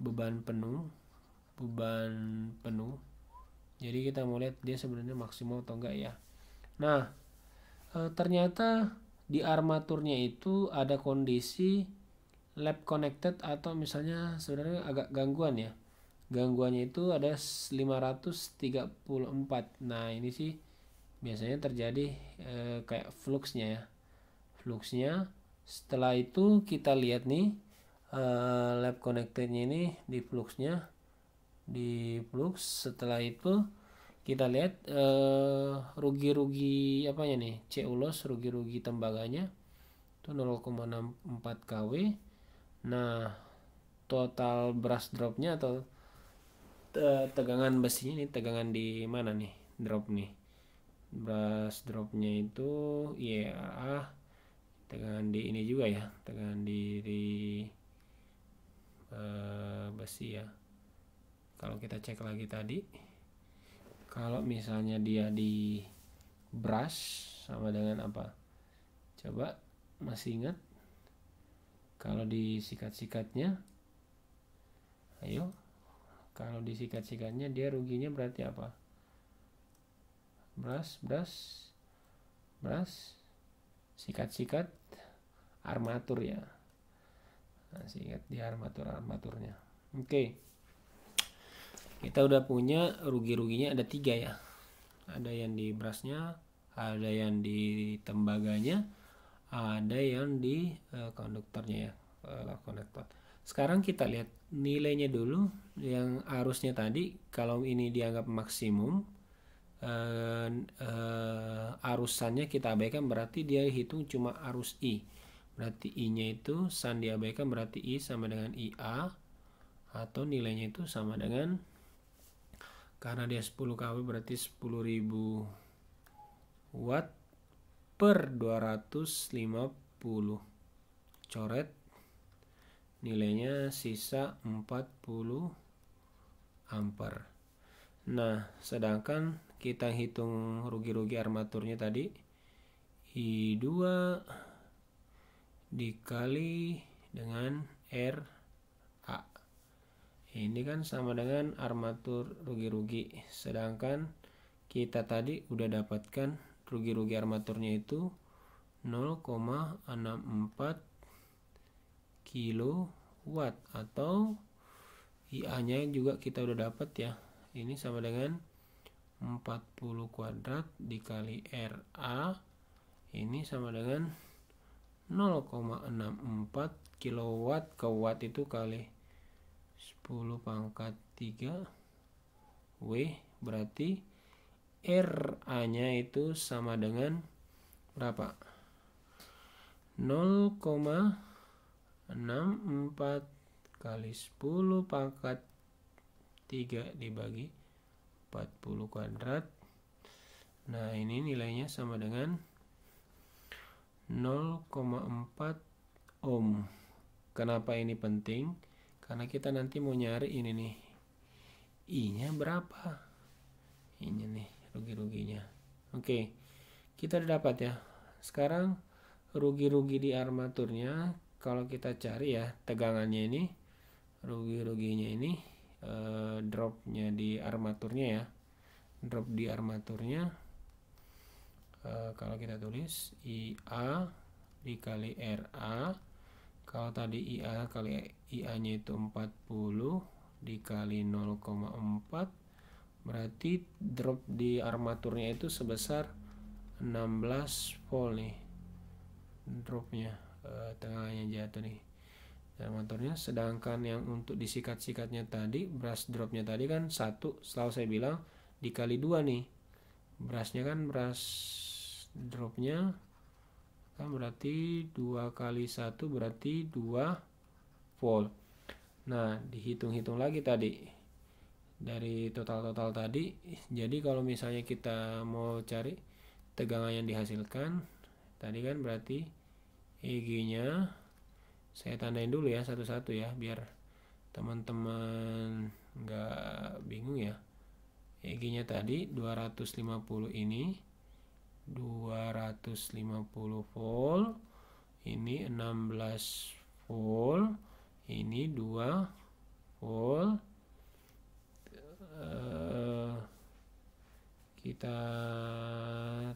beban penuh, beban penuh. Jadi kita mau lihat dia sebenarnya maksimal atau enggak ya. Nah, e, ternyata di armaturnya itu ada kondisi lab connected atau misalnya sebenarnya agak gangguan ya gangguannya itu ada 534 nah ini sih biasanya terjadi e, kayak fluxnya ya fluxnya setelah itu kita lihat nih e, lab connectednya ini di fluxnya di flux setelah itu kita lihat eh, rugi-rugi apa apanya nih c ulos rugi-rugi tembaganya itu 0,64 kW nah total brush dropnya atau tegangan besinya ini tegangan di mana nih drop nih brush dropnya itu yeah, tegangan di ini juga ya tegangan di, di uh, besi ya kalau kita cek lagi tadi kalau misalnya dia di brush sama dengan apa coba masih ingat kalau di sikat sikatnya ayo kalau disikat-sikatnya dia ruginya berarti apa? Beras, beras, beras, sikat-sikat, armatur ya. Nah, sikat di armatur-armaturnya. Oke. Okay. Kita udah punya rugi-ruginya ada tiga ya. Ada yang di berasnya, ada yang di tembaganya, ada yang di uh, konduktornya ya, uh, eh, konektor. Sekarang kita lihat nilainya dulu yang arusnya tadi kalau ini dianggap maksimum eh, eh, arusannya kita abaikan berarti dia hitung cuma arus I. Berarti I-nya itu san diabaikan berarti I sama dengan IA atau nilainya itu sama dengan karena dia 10 kW berarti 10.000 watt per 250 coret nilainya sisa 40 ampere nah sedangkan kita hitung rugi-rugi armaturnya tadi I2 dikali dengan RA ini kan sama dengan armatur rugi-rugi sedangkan kita tadi udah dapatkan rugi-rugi armaturnya itu 0,64 kilowatt atau IA nya juga kita udah dapat ya ini sama dengan 40 kuadrat dikali RA ini sama dengan 0,64 kilowatt ke watt itu kali 10 pangkat 3 W berarti RA nya itu sama dengan berapa 0, 64 kali 10 pangkat 3 dibagi 40 kuadrat nah ini nilainya sama dengan 0,4 ohm kenapa ini penting karena kita nanti mau nyari ini nih I nya berapa ini nih rugi-ruginya oke kita udah dapat ya sekarang rugi-rugi di armaturnya kalau kita cari ya tegangannya ini rugi-ruginya ini e, dropnya di armaturnya ya drop di armaturnya e, kalau kita tulis IA dikali RA kalau tadi IA kali IA nya itu 40 dikali 0,4 berarti drop di armaturnya itu sebesar 16 volt nih dropnya Eh, tengahnya jatuh nih dan motornya sedangkan yang untuk disikat-sikatnya tadi brush dropnya tadi kan satu selalu saya bilang dikali dua nih brushnya kan brush dropnya kan berarti dua kali satu berarti dua volt nah dihitung-hitung lagi tadi dari total-total tadi jadi kalau misalnya kita mau cari tegangan yang dihasilkan tadi kan berarti IG-nya saya tandain dulu ya satu-satu ya biar teman-teman nggak bingung ya IG-nya tadi 250 ini 250 volt ini 16 volt ini 2 volt uh, kita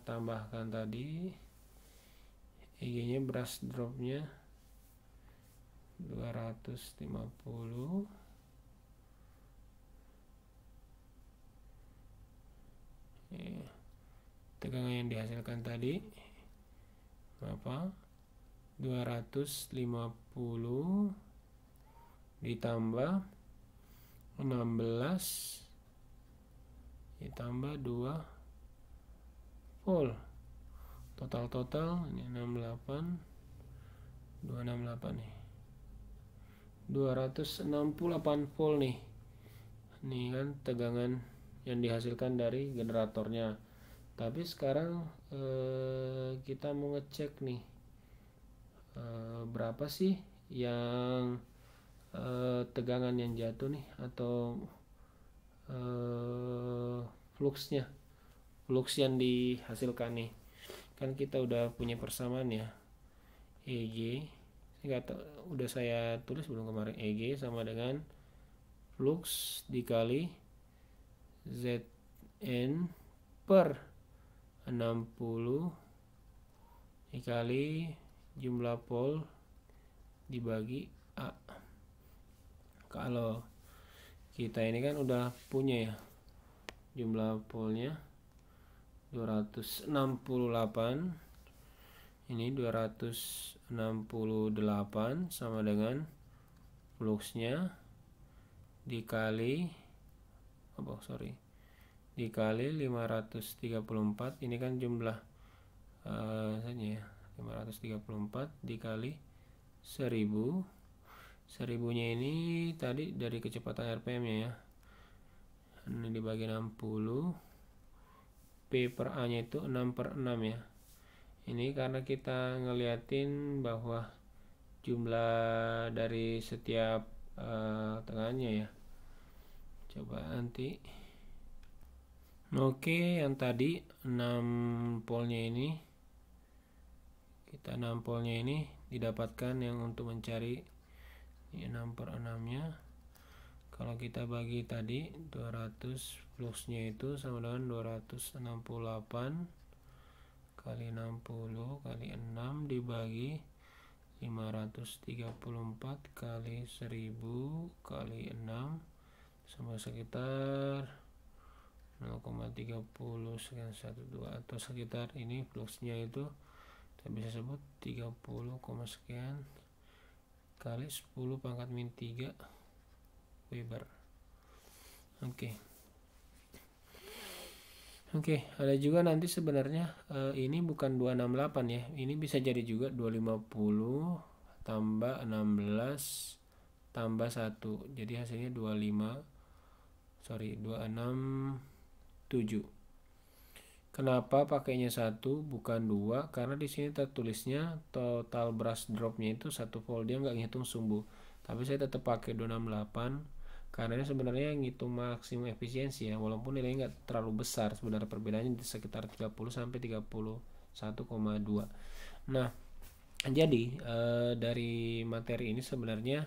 tambahkan tadi IG-nya brush dropnya 250 ya. tegangan yang dihasilkan tadi berapa 250 ditambah 16 ditambah 2 full total total ini 68 268 nih 268 volt nih nih kan tegangan yang dihasilkan dari generatornya tapi sekarang eh, kita mau ngecek nih eh, berapa sih yang eh, tegangan yang jatuh nih atau eh, fluxnya flux yang dihasilkan nih kan kita udah punya persamaan ya EG nggak udah saya tulis belum kemarin EG sama dengan flux dikali ZN per 60 dikali jumlah pol dibagi A kalau kita ini kan udah punya ya jumlah polnya 268 ini 268 sama dengan fluxnya dikali oh, sorry dikali 534 ini kan jumlah eh, ya, uh, 534 dikali 1000 1000-nya ini tadi dari kecepatan RPM-nya ya. Ini dibagi 60 P per A nya itu 6 per 6 ya ini karena kita ngeliatin bahwa jumlah dari setiap uh, tengahnya ya coba nanti oke yang tadi 6 polnya ini kita 6 polnya ini didapatkan yang untuk mencari ini 6 per 6 nya kalau kita bagi tadi 200 plusnya itu sama dengan 268 kali 60 kali 6 dibagi 534 kali 1000 kali 6 sama sekitar 0,30 sekian 12 atau sekitar ini plusnya itu kita bisa sebut 30, sekian kali 10 pangkat min 3 Weber. Oke. Okay. Oke, okay, ada juga nanti sebenarnya uh, ini bukan 268 ya. Ini bisa jadi juga 250 tambah 16 tambah 1. Jadi hasilnya 25 sorry 267. Kenapa pakainya satu bukan dua? Karena di sini tertulisnya total brush dropnya itu satu volt dia nggak ngitung sumbu. Tapi saya tetap pakai 268 karena ini sebenarnya ngitung maksimum efisiensi ya walaupun nilainya nggak terlalu besar sebenarnya perbedaannya di sekitar 30 sampai 31,2 nah jadi e, dari materi ini sebenarnya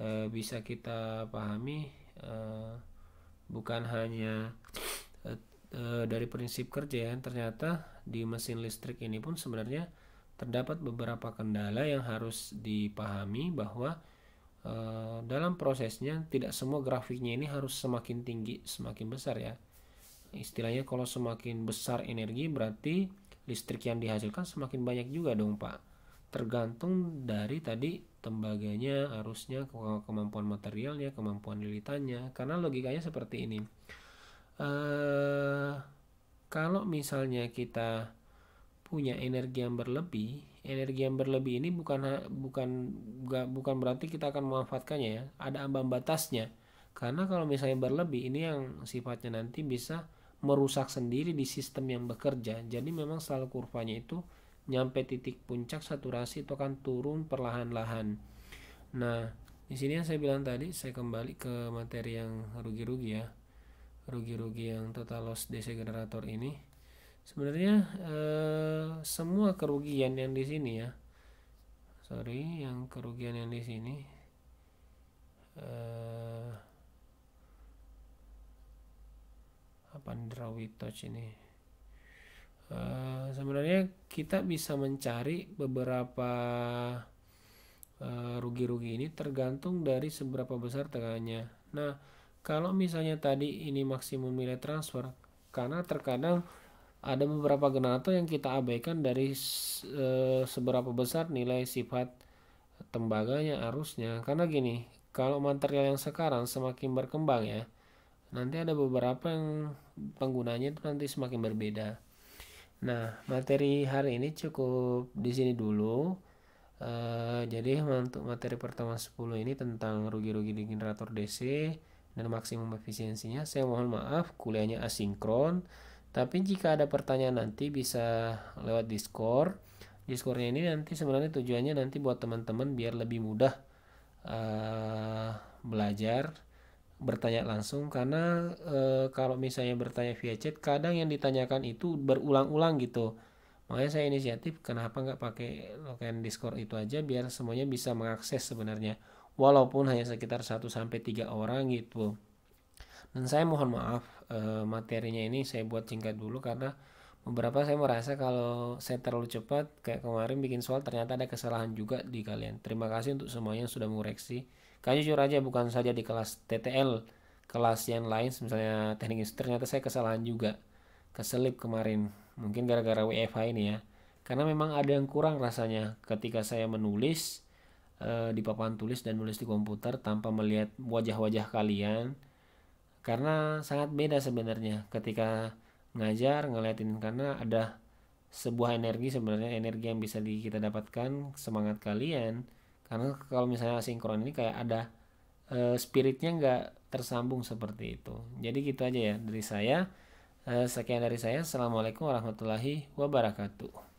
e, bisa kita pahami e, bukan hanya e, e, dari prinsip kerja ya ternyata di mesin listrik ini pun sebenarnya terdapat beberapa kendala yang harus dipahami bahwa Eh, dalam prosesnya tidak semua grafiknya ini harus semakin tinggi semakin besar ya istilahnya kalau semakin besar energi berarti listrik yang dihasilkan semakin banyak juga dong pak tergantung dari tadi tembaganya arusnya kemampuan materialnya kemampuan lilitannya karena logikanya seperti ini eh, kalau misalnya kita punya energi yang berlebih energi yang berlebih ini bukan bukan bukan berarti kita akan memanfaatkannya ya. Ada ambang batasnya. Karena kalau misalnya berlebih ini yang sifatnya nanti bisa merusak sendiri di sistem yang bekerja. Jadi memang selalu kurvanya itu nyampe titik puncak saturasi itu akan turun perlahan-lahan. Nah, di sini yang saya bilang tadi, saya kembali ke materi yang rugi-rugi ya. Rugi-rugi yang total loss DC generator ini sebenarnya eh, semua kerugian yang di sini ya sorry yang kerugian yang di sini eh, apa drawi touch ini eh, sebenarnya kita bisa mencari beberapa eh, rugi-rugi ini tergantung dari seberapa besar tegangannya. Nah, kalau misalnya tadi ini maksimum nilai transfer, karena terkadang ada beberapa generator yang kita abaikan dari eh, seberapa besar nilai sifat tembaganya arusnya karena gini kalau material yang sekarang semakin berkembang ya nanti ada beberapa yang penggunanya itu nanti semakin berbeda nah materi hari ini cukup di sini dulu e, jadi untuk materi pertama 10 ini tentang rugi-rugi di generator DC dan maksimum efisiensinya saya mohon maaf kuliahnya asinkron tapi jika ada pertanyaan nanti bisa lewat Discord. Discordnya ini nanti sebenarnya tujuannya nanti buat teman-teman biar lebih mudah uh, belajar bertanya langsung karena e, kalau misalnya bertanya via chat kadang yang ditanyakan itu berulang-ulang gitu makanya saya inisiatif kenapa nggak pakai login Discord itu aja biar semuanya bisa mengakses sebenarnya walaupun hanya sekitar 1 sampai 3 orang gitu dan saya mohon maaf eh, materinya ini saya buat singkat dulu karena beberapa saya merasa kalau saya terlalu cepat kayak kemarin bikin soal ternyata ada kesalahan juga di kalian. Terima kasih untuk semuanya yang sudah mengoreksi. Kayaknya jujur aja bukan saja di kelas TTL, kelas yang lain misalnya teknik industri ternyata saya kesalahan juga. Keselip kemarin, mungkin gara-gara WFH ini ya. Karena memang ada yang kurang rasanya ketika saya menulis eh, di papan tulis dan menulis di komputer tanpa melihat wajah-wajah kalian karena sangat beda sebenarnya ketika ngajar ngeliatin karena ada sebuah energi sebenarnya energi yang bisa di, kita dapatkan semangat kalian karena kalau misalnya sinkron ini kayak ada e, spiritnya nggak tersambung seperti itu jadi gitu aja ya dari saya e, sekian dari saya assalamualaikum warahmatullahi wabarakatuh